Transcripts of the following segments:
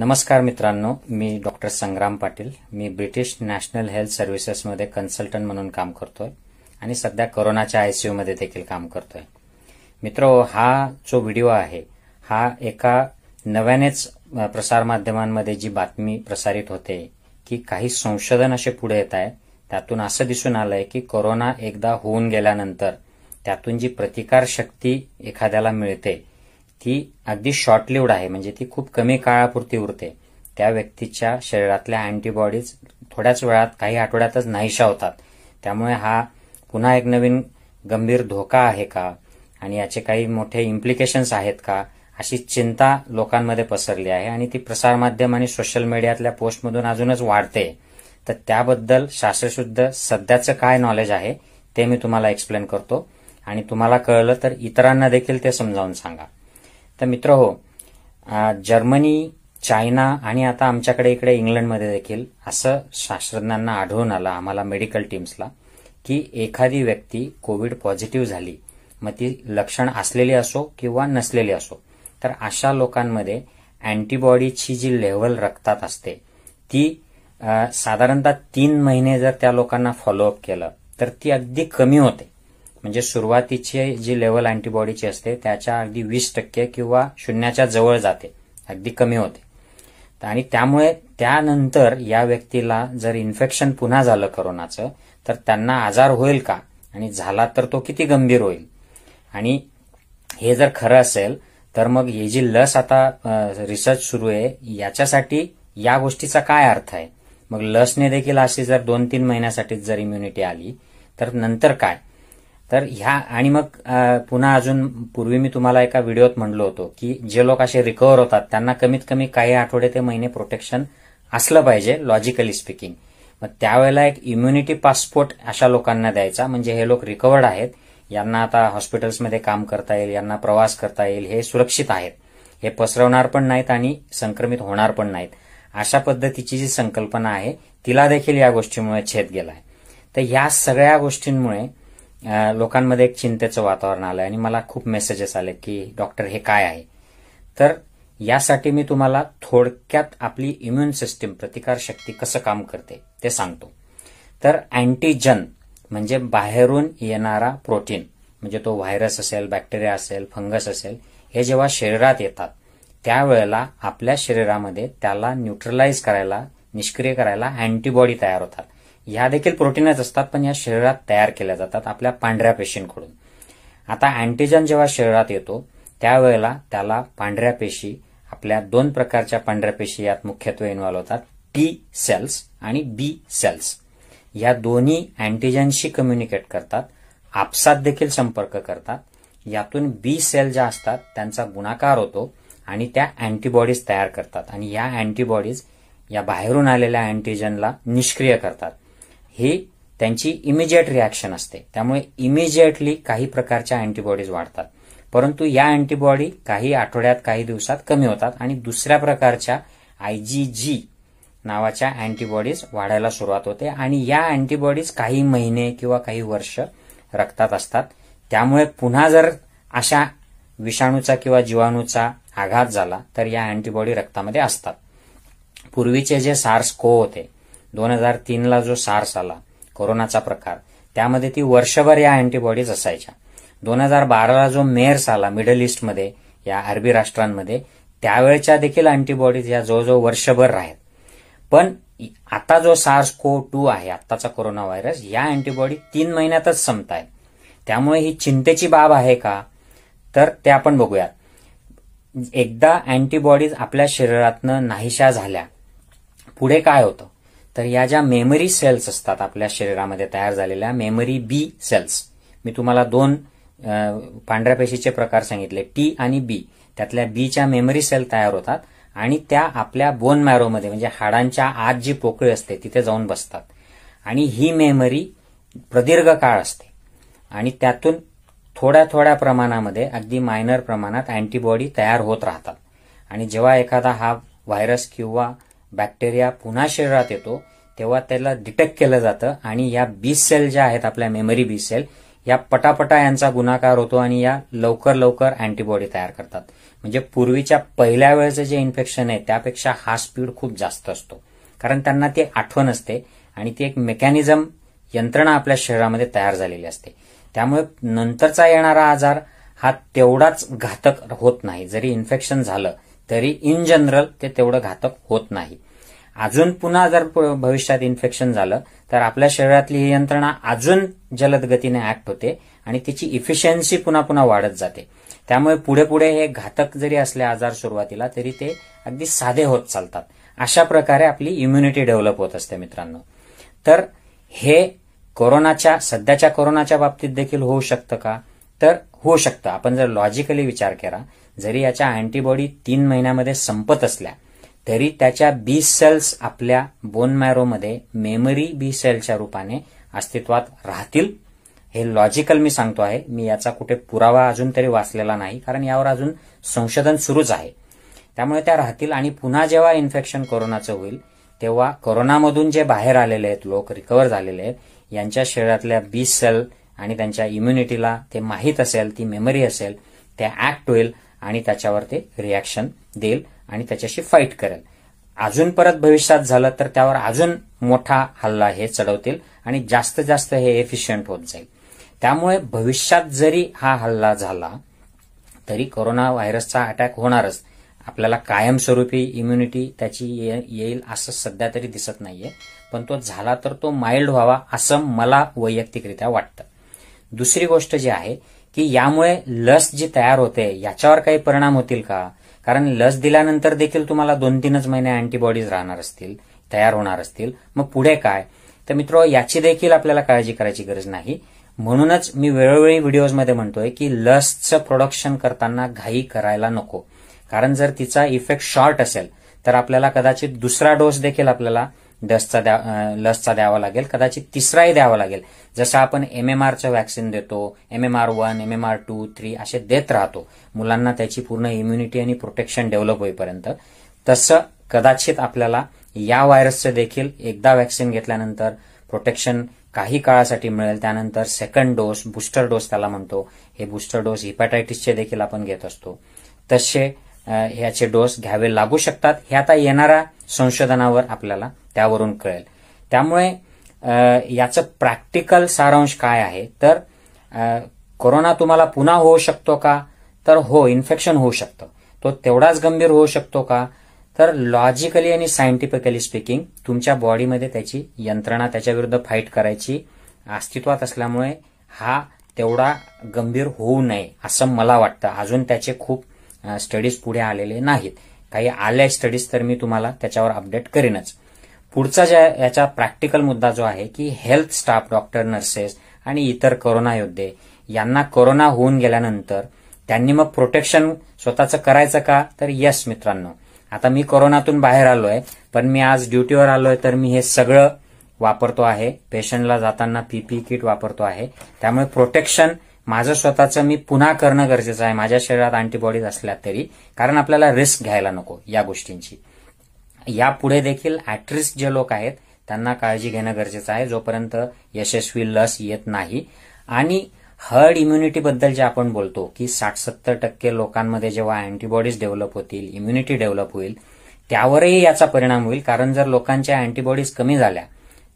नमस्कार मित्रांनो मी डॉक्टर संग्राम पाटील मी ब्रिटिश नॅशनल हेल्थ सर्व्हिसेसमध्ये कन्सल्टंट म्हणून काम करतोय आणि सध्या कोरोनाच्या मध्ये देखील काम करतोय मित्रो हा जो व्हिडिओ आहे हा एका नव्यानेच प्रसारमाध्यमांमध्ये जी बातमी प्रसारित होते की काही संशोधन असे पुढे येत आहे त्यातून असं दिसून आलंय की कोरोना एकदा होऊन गेल्यानंतर त्यातून जी प्रतिकारशक्ती एखाद्याला मिळते ती अगदी शॉर्ट लिव्ड आहे म्हणजे ती खूप कमी काळापुरती उरते त्या व्यक्तीच्या शरीरातल्या अँटीबॉडीज थोड्याच वेळात काही आठवड्यातच नाहीशा होतात त्यामुळे हा पुन्हा एक नवीन गंभीर धोका आहे का आणि याचे काही मोठे इम्प्लिकेशन्स आहेत का अशी चिंता लोकांमध्ये पसरली आहे आणि ती प्रसारमाध्यम आणि सोशल मीडियातल्या पोस्टमधून अजूनच वाढते तर त्याबद्दल शास्त्रशुद्ध सध्याचं काय नॉलेज आहे ते मी तुम्हाला एक्सप्लेन करतो आणि तुम्हाला कळलं तर इतरांना देखील ते समजावून सांगा तर मित्र हो जर्मनी चायना आणि आता आमच्याकडे इकडे इंग्लंडमध्ये देखील असं शास्त्रज्ञांना आढळून आलं आम्हाला मेडिकल टीम्सला की एखादी व्यक्ती कोविड पॉझिटिव्ह झाली मग ती लक्षण असलेली असो किंवा नसलेली असो तर अशा लोकांमध्ये अँटीबॉडीची जी लेव्हल रक्तात असते ती साधारणतः तीन महिने जर त्या लोकांना फॉलोअप केलं तर ती अगदी कमी होते म्हणजे सुरुवातीची जी लेवल अँटीबॉडीची असते त्याच्या अगदी वीस टक्के किंवा शून्याच्या जवळ जाते अगदी कमी होते आणि त्यामुळे त्यानंतर या व्यक्तीला जर इन्फेक्शन पुन्हा झालं करोनाचं तर त्यांना आजार होईल का आणि झाला तर तो किती गंभीर होईल आणि हे जर खरं असेल तर मग ही जी लस आता रिसर्च सुरू आहे याच्यासाठी या गोष्टीचा काय अर्थ आहे मग लसने देखील अशी जर दोन तीन महिन्यासाठी जर इम्युनिटी आली तर नंतर काय तर ह्या आणि मग पुन्हा अजून पूर्वी मी तुम्हाला एका व्हिडिओत म्हणलो होतो की जे लोक असे रिकवर होतात त्यांना कमीत कमी काही आठवडे ते महिने प्रोटेक्शन असलं पाहिजे लॉजिकली स्पीकिंग मग त्यावेळेला एक इम्युनिटी पासपोर्ट अशा लोकांना द्यायचा म्हणजे हे लोक रिकवर्ड आहेत यांना आता हॉस्पिटल्समध्ये काम करता येईल यांना प्रवास करता येईल हे सुरक्षित आहेत हे पसरवणार पण नाहीत आणि संक्रमित होणार पण नाहीत अशा पद्धतीची जी संकल्पना आहे तिला देखील या गोष्टीमुळे छेद गेला आहे तर या सगळ्या गोष्टींमुळे लोकांमध्ये एक चिंतेचं वातावरण आलं आणि मला खूप मेसेजेस आले की डॉक्टर हे काय आहे तर यासाठी मी तुम्हाला थोडक्यात आपली इम्युन सिस्टीम प्रतिकारशक्ती कसं काम करते ते सांगतो तर अँटीजन म्हणजे बाहेरून येणारा प्रोटीन म्हणजे तो व्हायरस असेल बॅक्टेरिया असेल फंगस असेल हे जेव्हा शरीरात येतात त्यावेळेला आपल्या शरीरामध्ये त्याला न्यूट्रलाइज करायला निष्क्रिय करायला अँटीबॉडी तयार होतात ह्या देखील प्रोटीनच असतात पण या शरीरात तयार केल्या जातात आपल्या पांढऱ्या पेशींकडून आता अँटीजन जेव्हा शरीरात येतो त्यावेळेला त्याला पांढऱ्या पेशी आपल्या दोन प्रकारच्या पांढऱ्या पेशी यात मुख्यत्वे इन्व्हॉल्व्ह होतात टी सेल्स आणि बी सेल्स या दोन्ही अँटीजनशी कम्युनिकेट करतात आपसात देखील संपर्क करतात यातून बी सेल ज्या असतात त्यांचा गुणाकार होतो आणि त्या अँटीबॉडीज तयार करतात आणि या अँटीबॉडीज या बाहेरून आलेल्या अँटीजनला निष्क्रिय करतात ही त्यांची इमिजिएट रिॲक्शन असते त्यामुळे इमिजिएटली काही प्रकारच्या अँटीबॉडीज वाढतात परंतु या अँटीबॉडी काही आठवड्यात काही दिवसात कमी होतात आणि दुसऱ्या प्रकारच्या आय जी नावाच्या अँटीबॉडीज वाढायला सुरुवात होते आणि या अँटीबॉडीज काही महिने किंवा काही वर्ष रक्तात असतात त्यामुळे पुन्हा जर अशा विषाणूचा किंवा जीवाणूचा आघात झाला तर या अँटीबॉडी रक्तामध्ये असतात पूर्वीचे जे सार्स को होते दोन हजार तीनला जो सार्स आला कोरोनाचा प्रकार त्यामध्ये ती वर्षभर या अँटीबॉडीज असायच्या दोन हजार बाराला जो मेअर्स आला मिडल ईस्टमध्ये या अरबी राष्ट्रांमध्ये त्यावेळच्या देखील अँटीबॉडीज या जवळजवळ वर्षभर राहत पण आता जो सार्स को टू आहे आत्ताचा कोरोना व्हायरस या अँटीबॉडी तीन महिन्यातच संपत त्यामुळे ही चिंतेची बाब आहे का तर ते आपण बघूयात एकदा अँटीबॉडीज आपल्या शरीरातनं नाहीशा झाल्या पुढे काय होतं तर या ज्या मेमरी सेल्स असतात आपल्या शरीरामध्ये तयार झालेल्या मेमरी बी सेल्स मी तुम्हाला दोन पांढऱ्या पेशीचे प्रकार सांगितले टी आणि बी त्यातल्या बीच्या मेमरी सेल तयार होतात आणि त्या आपल्या बोन मॅरोमध्ये म्हणजे हाडांच्या आत जी पोकळी असते तिथे जाऊन बसतात आणि ही मेमरी प्रदीर्घ काळ असते आणि त्यातून थोड्या थोड्या प्रमाणामध्ये अगदी मायनर प्रमाणात अँटीबॉडी तयार होत राहतात आणि जेव्हा एखादा हा व्हायरस किंवा बॅक्टेरिया पुन्हा शरीरात येतो तेव्हा त्याला डिटेक्ट केलं जातं आणि या बी सेल ज्या आहेत आपल्या मेमरी बी सेल या पटापटा यांचा गुणाकार होतो आणि या लवकर लवकर अँटीबॉडी तयार करतात म्हणजे पूर्वीच्या पहिल्या वेळेचं जे इन्फेक्शन आहे त्यापेक्षा हा स्पीड खूप जास्त असतो कारण त्यांना ते आठवण असते आणि ती एक मेकॅनिझम यंत्रणा आपल्या शरीरामध्ये तयार झालेली असते त्यामुळे नंतरचा येणारा आजार हा तेवढाच घातक होत नाही जरी इन्फेक्शन झालं तरी इन जनरल ते तेवढं घातक होत नाही अजून पुन्हा जर भविष्यात इन्फेक्शन झालं तर आपल्या शरीरातली ही यंत्रणा अजून जलद गतीने ऍक्ट होते आणि तिची इफिशियन्सी पुन्हा पुन्हा वाढत जाते त्यामुळे पुढे पुढे हे घातक जरी असले आजार सुरुवातीला तरी ते अगदी साधे होत चालतात अशा प्रकारे आपली इम्युनिटी डेव्हलप होत असते मित्रांनो तर हे कोरोनाच्या सध्याच्या कोरोनाच्या बाबतीत देखील होऊ शकतं का तर होऊ शकतं आपण जर लॉजिकली विचार केला जरी याच्या अँटीबॉडी तीन महिन्यामध्ये संपत असल्या तरी त्याच्या बी सेल्स आपल्या बोन मॅरोमध्ये मेमरी बी सेलच्या रूपाने अस्तित्वात राहतील हे लॉजिकल मी सांगतो आहे मी याचा कुठे पुरावा अजून तरी वाचलेला नाही कारण यावर अजून संशोधन सुरूच आहे त्यामुळे त्या राहतील आणि पुन्हा जेव्हा इन्फेक्शन कोरोनाचं होईल तेव्हा कोरोनामधून जे बाहेर आलेले आहेत लोक रिकव्हर झालेले आहेत यांच्या शरीरातल्या बी सेल आणि त्यांच्या इम्युनिटीला ते माहीत असेल ती मेमरी असेल ते ऍक्ट होईल आणि त्याच्यावर ते रिॲक्शन देईल आणि त्याच्याशी फाईट करेल अजून परत भविष्यात झालं तर त्यावर अजून मोठा हल्ला हे चढवतील आणि जास्त जास्त हे एफिशियंट होत जाईल त्यामुळे भविष्यात जरी हा हल्ला झाला तरी कोरोना व्हायरसचा अटॅक होणारच आपल्याला कायमस्वरूपी इम्युनिटी त्याची येईल असं सध्या तरी दिसत नाहीये पण तो झाला तर तो माइल्ड व्हावा असं मला वैयक्तिकरित्या वाटतं दुसरी गोष्ट जी आहे की यामुळे लस जी तयार होते याच्यावर काही परिणाम होतील का कारण लस दिल्यानंतर देखील तुम्हाला दोन तीनच महिने अँटीबॉडीज राहणार असतील तयार होणार असतील मग पुढे काय तर मित्रो याची देखील आपल्याला काळजी करायची गरज नाही म्हणूनच मी वेळोवेळी व्हिडिओजमध्ये म्हणतोय की लसचं प्रोडक्शन करताना घाई करायला नको कारण जर तिचा इफेक्ट शॉर्ट असेल तर आपल्याला कदाचित दुसरा डोस देखील आपल्याला डसचा द्या लसचा द्यावा लागेल कदाचित तिसराही द्यावा लागेल जसं आपण एम एम आरचं व्हॅक्सिन देतो M M R one M M R two three असे देत राहतो मुलांना त्याची पूर्ण इम्युनिटी आणि प्रोटेक्शन डेव्हलप होईपर्यंत तसं कदाचित आपल्याला या व्हायरसचं देखील एकदा व्हॅक्सिन घेतल्यानंतर प्रोटेक्शन काही काळासाठी मिळेल त्यानंतर सेकंड डोस बूस्टर डोस त्याला म्हणतो हे बूस्टर डोस हिपॅटायटिसचे देखील आपण घेत असतो तसे ह्याचे डोस घ्यावे लागू शकतात हे आता येणाऱ्या संशोधनावर आपल्याला त्यावरून कळेल त्यामुळे याचं प्रॅक्टिकल सारांश काय आहे तर कोरोना तुम्हाला पुन्हा होऊ शकतो का तर हो इन्फेक्शन होऊ शकतं तो तेवढाच गंभीर होऊ शकतो का तर लॉजिकली आणि सायंटिफिकली स्पीकिंग तुमच्या बॉडीमध्ये त्याची यंत्रणा त्याच्याविरुद्ध फाईट करायची अस्तित्वात असल्यामुळे हा तेवढा गंभीर होऊ नये असं मला वाटतं अजून त्याचे खूप स्टडीज पुढे आलेले नाहीत काही आल्या स्टडीज तर मी तुम्हाला त्याच्यावर अपडेट करेनच पुढचा ज्या याचा प्रॅक्टिकल मुद्दा जो आहे की हेल्थ स्टाफ डॉक्टर नर्सेस आणि इतर कोरोना योद्धे यांना कोरोना होऊन गेल्यानंतर त्यांनी मग प्रोटेक्शन स्वतःचं करायचं का तर यस मित्रांनो आता मी कोरोनातून बाहेर आलोय पण मी आज ड्युटीवर आलोय तर मी हे सगळं वापरतो आहे पेशंटला जाताना पीपी किट वापरतो आहे त्यामुळे प्रोटेक्शन माझं स्वतःचं मी पुन्हा करणं गरजेचं आहे माझ्या शरीरात अँटीबॉडीज असल्या तरी कारण आपल्याला रिस्क घ्यायला नको या गोष्टींची यापुढे देखील ऍट्रिस्ट जे लोक आहेत त्यांना काळजी घेणं गरजेचं आहे जोपर्यंत यशस्वी लस येत नाही आणि हर्ड इम्युनिटीबद्दल जे आपण बोलतो की साठ सत्तर टक्के लोकांमध्ये जेव्हा अँटीबॉडीज डेव्हलप होतील इम्युनिटी डेव्हलप होईल त्यावरही याचा परिणाम होईल कारण जर लोकांच्या अँटीबॉडीज कमी झाल्या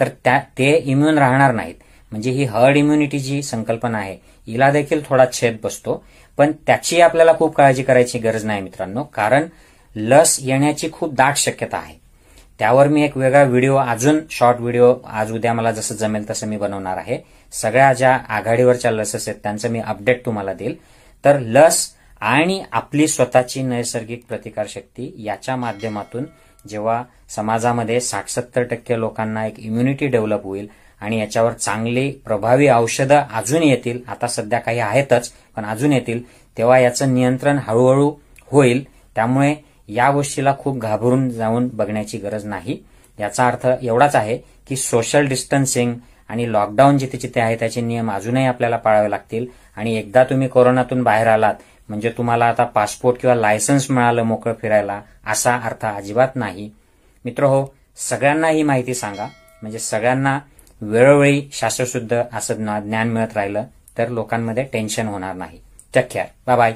तर त्या ते इम्युन राहणार नाहीत म्हणजे ही हर्ड इम्युनिटी जी संकल्पना आहे हिला देखील थोडा छेद बसतो पण त्याची आपल्याला खूप काळजी करायची गरज नाही मित्रांनो कारण लस येण्याची खूप दाट शक्यता आहे त्यावर मी एक वेगळा व्हिडिओ अजून शॉर्ट व्हिडिओ आज उद्या मला जसं जमेल तसं मी बनवणार आहे सगळ्या ज्या आघाडीवरच्या लसेस आहेत त्यांचं मी अपडेट तुम्हाला देईल तर लस आणि आपली स्वतःची नैसर्गिक प्रतिकारशक्ती याच्या माध्यमातून जेव्हा समाजामध्ये साठ सत्तर टक्के लोकांना एक इम्युनिटी डेव्हलप होईल आणि याच्यावर चांगली प्रभावी औषधं अजून येतील आता सध्या काही आहेतच पण अजून येतील तेव्हा याचं नियंत्रण हळूहळू होईल त्यामुळे या गोष्टीला खूप घाबरून जाऊन बघण्याची गरज नाही याचा अर्थ एवढाच आहे की सोशल डिस्टन्सिंग आणि लॉकडाऊन जिथे जिथे आहे त्याचे नियम अजूनही आपल्याला पाळावे लागतील आणि एकदा तुम्ही कोरोनातून बाहेर आलात म्हणजे तुम्हाला आता पासपोर्ट किंवा लायसन्स मिळालं मोकळं फिरायला असा अर्थ अजिबात नाही मित्र हो सगळ्यांना ही माहिती सांगा म्हणजे सगळ्यांना वेळोवेळी शास्त्रशुद्ध असं ज्ञान मिळत राहिलं तर लोकांमध्ये टेन्शन होणार नाही चख्या बाय